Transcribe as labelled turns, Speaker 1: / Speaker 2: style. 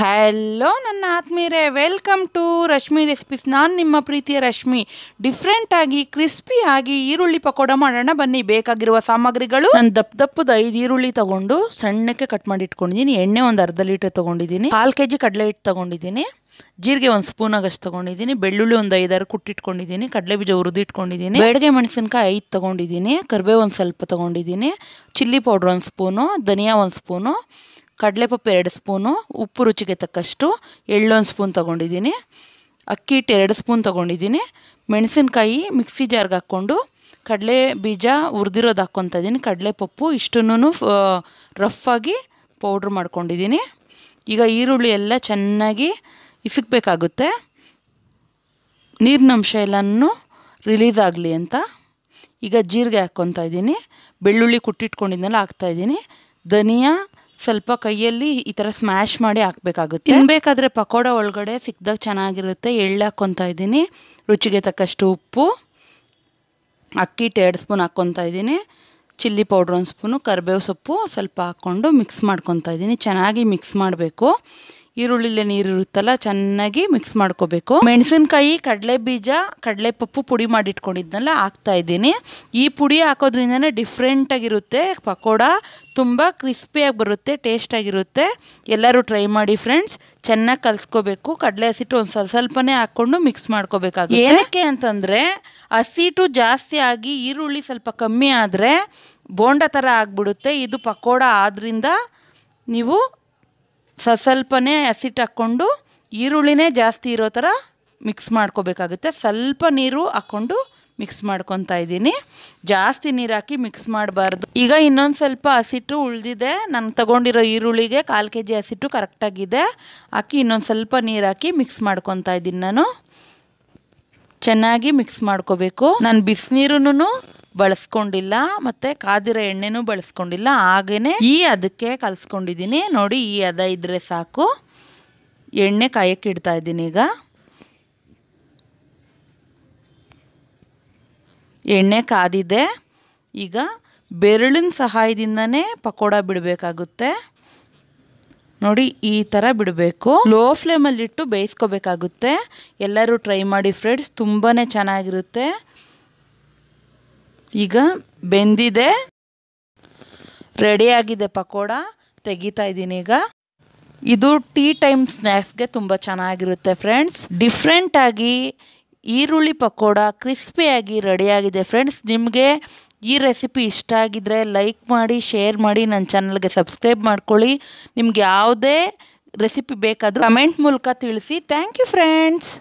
Speaker 1: hello ನನ್ನ ಆತ್ಮೀಯರೇ welcome to Rashmi recipes ನಾನು ನಿಮ್ಮ ಪ್ರೀತಿಯ ರಶ್ಮಿ ಡಿಫ್ರೆಂಟಾಗಿ ಕ್ರಿಸ್ಪಿಯಾಗಿ ಈರುಳ್ಳಿ ಪಕೋಡ ಮಾಡೋಣ ಬನ್ನಿ ಬೇಕಾಗಿರುವ ಸಾಮಗ್ರಿಗಳು ನಾನು ದಪ್ಪ ದಪ್ಪದ ಐದು ಈರುಳ್ಳಿ ತಗೊಂಡು ಸಣ್ಣಕ್ಕೆ ಕಟ್ ಮಾಡಿ ಇಟ್ಕೊಂಡಿದ್ದೀನಿ ಎಣ್ಣೆ ಒಂದು ಅರ್ಧ ಲೀಟರ್ ತೊಗೊಂಡಿದ್ದೀನಿ ಕಾಲು ಕೆ ಜಿ ಕಡಲೆ ಹಿಟ್ಟು ತೊಗೊಂಡಿದ್ದೀನಿ ಜೀರಿಗೆ ಒಂದು ಸ್ಪೂನ್ ಆಗಷ್ಟು ತೊಗೊಂಡಿದ್ದೀನಿ ಬೆಳ್ಳುಳ್ಳಿ ಒಂದು ಐದಾರು ಕುಟ್ಟಿಟ್ಕೊಂಡಿದ್ದೀನಿ ಕಡಲೆ ಬೀಜ ಹುರಿದಿಟ್ಕೊಂಡಿದ್ದೀನಿ ಬೇಡಿಗೆ ಮೆಣಸಿನ್ಕಾಯಿ ಐದು ತೊಗೊಂಡಿದ್ದೀನಿ ಕರ್ಬೇವು ಒಂದು ಸ್ವಲ್ಪ ತೊಗೊಂಡಿದ್ದೀನಿ ಚಿಲ್ಲಿ ಪೌಡ್ರ್ ಒಂದು ಸ್ಪೂನು ಧನಿಯಾ ಒಂದು ಸ್ಪೂನು ಕಡಲೆಪಪ್ಪು ಎರಡು ಸ್ಪೂನು ಉಪ್ಪು ರುಚಿಗೆ ತಕ್ಕಷ್ಟು ಎಳ್ಳೊಂದು ಸ್ಪೂನ್ ತೊಗೊಂಡಿದ್ದೀನಿ ಅಕ್ಕಿ ಹಿಟ್ಟು ಎರಡು ಸ್ಪೂನ್ ತೊಗೊಂಡಿದ್ದೀನಿ ಮೆಣಸಿನ್ಕಾಯಿ ಮಿಕ್ಸಿ ಜಾರ್ಗೆ ಹಾಕ್ಕೊಂಡು ಕಡಲೆ ಬೀಜ ಹುರಿದಿರೋದು ಹಾಕ್ಕೊತಿದ್ದೀನಿ ಇದ್ದೀನಿ ಕಡಲೆಪಪ್ಪು ಇಷ್ಟನ್ನೂ ರಫಾಗಿ ಪೌಡ್ರ್ ಮಾಡ್ಕೊಂಡಿದ್ದೀನಿ ಈಗ ಈರುಳ್ಳಿ ಎಲ್ಲ ಚೆನ್ನಾಗಿ ಇಸಕ್ಬೇಕಾಗುತ್ತೆ ನೀರಿನಂಶ ಎಲ್ಲನೂ ರಿಲೀಸ್ ಆಗಲಿ ಅಂತ ಈಗ ಜೀರಿಗೆ ಹಾಕ್ಕೊತಾ ಇದ್ದೀನಿ ಬೆಳ್ಳುಳ್ಳಿ ಕುಟ್ಟಿಟ್ಕೊಂಡಿದ್ದೆಲ್ಲ ಹಾಕ್ತಾಯಿದ್ದೀನಿ ಧನಿಯಾ ಸ್ವಲ್ಪ ಕೈಯಲ್ಲಿ ಈ ಥರ ಸ್ಮ್ಯಾಶ್ ಮಾಡಿ ಹಾಕಬೇಕಾಗುತ್ತೆ ತಿನ್ಬೇಕಾದ್ರೆ ಪಕೋಡ ಒಳಗಡೆ ಸಿಕ್ಕದಾಗ ಚೆನ್ನಾಗಿರುತ್ತೆ ಎಳ್ಳು ಹಾಕ್ಕೊತಾ ಇದ್ದೀನಿ ರುಚಿಗೆ ತಕ್ಕಷ್ಟು ಉಪ್ಪು ಅಕ್ಕಿ ಎರಡು ಸ್ಪೂನ್ ಹಾಕ್ಕೊತಾ ಇದ್ದೀನಿ ಚಿಲ್ಲಿ ಪೌಡ್ರ್ ಒಂದು ಸ್ಪೂನು ಕರಿಬೇವು ಸೊಪ್ಪು ಸ್ವಲ್ಪ ಹಾಕ್ಕೊಂಡು ಮಿಕ್ಸ್ ಮಾಡ್ಕೊತಾ ಇದ್ದೀನಿ ಚೆನ್ನಾಗಿ ಮಿಕ್ಸ್ ಮಾಡಬೇಕು ಈರುಳ್ಳಿಲೆ ನೀರು ಇರುತ್ತಲ್ಲ ಚೆನ್ನಾಗಿ ಮಿಕ್ಸ್ ಮಾಡ್ಕೋಬೇಕು ಮೆಣಸಿನ್ಕಾಯಿ ಕಡಲೆ ಬೀಜ ಕಡಲೆ ಪಪ್ಪು ಪುಡಿ ಮಾಡಿಟ್ಕೊಂಡಿದ್ನಲ್ಲ ಹಾಕ್ತಾ ಇದ್ದೀನಿ ಈ ಪುಡಿ ಹಾಕೋದ್ರಿಂದನೇ ಡಿಫ್ರೆಂಟಾಗಿರುತ್ತೆ ಪಕೋಡ ತುಂಬ ಕ್ರಿಸ್ಪಿಯಾಗಿ ಬರುತ್ತೆ ಟೇಸ್ಟಾಗಿರುತ್ತೆ ಎಲ್ಲರೂ ಟ್ರೈ ಮಾಡಿ ಫ್ರೆಂಡ್ಸ್ ಚೆನ್ನಾಗಿ ಕಲ್ಸ್ಕೋಬೇಕು ಕಡಲೆ ಹಸಿಟ್ಟು ಒಂದು ಸ್ವಲ್ಪ ಸ್ವಲ್ಪನೇ ಹಾಕ್ಕೊಂಡು ಮಿಕ್ಸ್ ಮಾಡ್ಕೋಬೇಕಾಗುತ್ತೆ ಏನಕ್ಕೆ ಅಂತಂದರೆ ಹಸಿಟ್ಟು ಜಾಸ್ತಿ ಆಗಿ ಈರುಳ್ಳಿ ಸ್ವಲ್ಪ ಕಮ್ಮಿ ಆದರೆ ಬೋಂಡ ಥರ ಆಗಿಬಿಡುತ್ತೆ ಇದು ಪಕೋಡ ಆದ್ದರಿಂದ ನೀವು ಸ್ವಲ್ಪನೇ ಹಸಿಟ್ಟು ಹಾಕ್ಕೊಂಡು ಈರುಳ್ಳಿನೇ ಜಾಸ್ತಿ ಇರೋ ಥರ ಮಿಕ್ಸ್ ಮಾಡ್ಕೋಬೇಕಾಗುತ್ತೆ ಸ್ವಲ್ಪ ನೀರು ಹಾಕ್ಕೊಂಡು ಮಿಕ್ಸ್ ಮಾಡ್ಕೊತಾ ಇದ್ದೀನಿ ಜಾಸ್ತಿ ನೀರು ಹಾಕಿ ಮಿಕ್ಸ್ ಮಾಡಬಾರ್ದು ಈಗ ಇನ್ನೊಂದು ಸ್ವಲ್ಪ ಹಸಿಟ್ಟು ಉಳಿದಿದೆ ನಾನು ತಗೊಂಡಿರೋ ಈರುಳ್ಳಿಗೆ ಕಾಲು ಕೆ ಜಿ ಹಸಿಟ್ಟು ಕರೆಕ್ಟಾಗಿದೆ ಹಾಕಿ ಇನ್ನೊಂದು ಸ್ವಲ್ಪ ನೀರು ಹಾಕಿ ಮಿಕ್ಸ್ ಮಾಡ್ಕೊತಾ ಇದ್ದೀನಿ ನಾನು ಚೆನ್ನಾಗಿ ಮಿಕ್ಸ್ ಮಾಡ್ಕೋಬೇಕು ನಾನು ಬಿಸಿನೀರೂ ಬಳಸ್ಕೊಂಡಿಲ್ಲ ಮತ್ತು ಕಾದಿರೋ ಎಣ್ಣೆನೂ ಬಳಸ್ಕೊಂಡಿಲ್ಲ ಹಾಗೇ ಈ ಅದಕ್ಕೆ ಕಲಿಸ್ಕೊಂಡಿದ್ದೀನಿ ನೋಡಿ ಈ ಅದ ಇದ್ರೆ ಸಾಕು ಎಣ್ಣೆ ಕಾಯಕ್ಕೆ ಇಡ್ತಾ ಇದ್ದೀನಿ ಈಗ ಎಣ್ಣೆ ಕಾದಿದೆ ಈಗ ಬೆರಳಿನ ಸಹಾಯದಿಂದನೇ ಪಕೋಡ ಬಿಡಬೇಕಾಗುತ್ತೆ ನೋಡಿ ಈ ಥರ ಬಿಡಬೇಕು ಲೋ ಫ್ಲೇಮಲ್ಲಿಟ್ಟು ಬೇಯಿಸ್ಕೋಬೇಕಾಗುತ್ತೆ ಎಲ್ಲರೂ ಟ್ರೈ ಮಾಡಿ ಫ್ರೆಂಡ್ಸ್ ತುಂಬಾ ಚೆನ್ನಾಗಿರುತ್ತೆ ಈಗ ಬೆಂದಿದೆ ರೆಡಿಯಾಗಿದೆ ಪಕೋಡ ತೆಗಿತಾ ಇದ್ದೀನಿ ಈಗ ಇದು ಟೀ ಟೈಮ್ ಸ್ನ್ಯಾಕ್ಸ್ಗೆ ತುಂಬ ಚೆನ್ನಾಗಿರುತ್ತೆ ಫ್ರೆಂಡ್ಸ್ ಡಿಫ್ರೆಂಟಾಗಿ ಈರುಳ್ಳಿ ಪಕೋಡ ಕ್ರಿಸ್ಪಿಯಾಗಿ ರೆಡಿಯಾಗಿದೆ ಫ್ರೆಂಡ್ಸ್ ನಿಮಗೆ ಈ ರೆಸಿಪಿ ಇಷ್ಟ ಆಗಿದ್ದರೆ ಲೈಕ್ ಮಾಡಿ ಶೇರ್ ಮಾಡಿ ನನ್ನ ಚಾನಲ್ಗೆ ಸಬ್ಸ್ಕ್ರೈಬ್ ಮಾಡ್ಕೊಳ್ಳಿ ನಿಮ್ಗೆ ಯಾವುದೇ ರೆಸಿಪಿ ಬೇಕಾದರೂ ಕಮೆಂಟ್ ಮೂಲಕ ತಿಳಿಸಿ ಥ್ಯಾಂಕ್ ಯು ಫ್ರೆಂಡ್ಸ್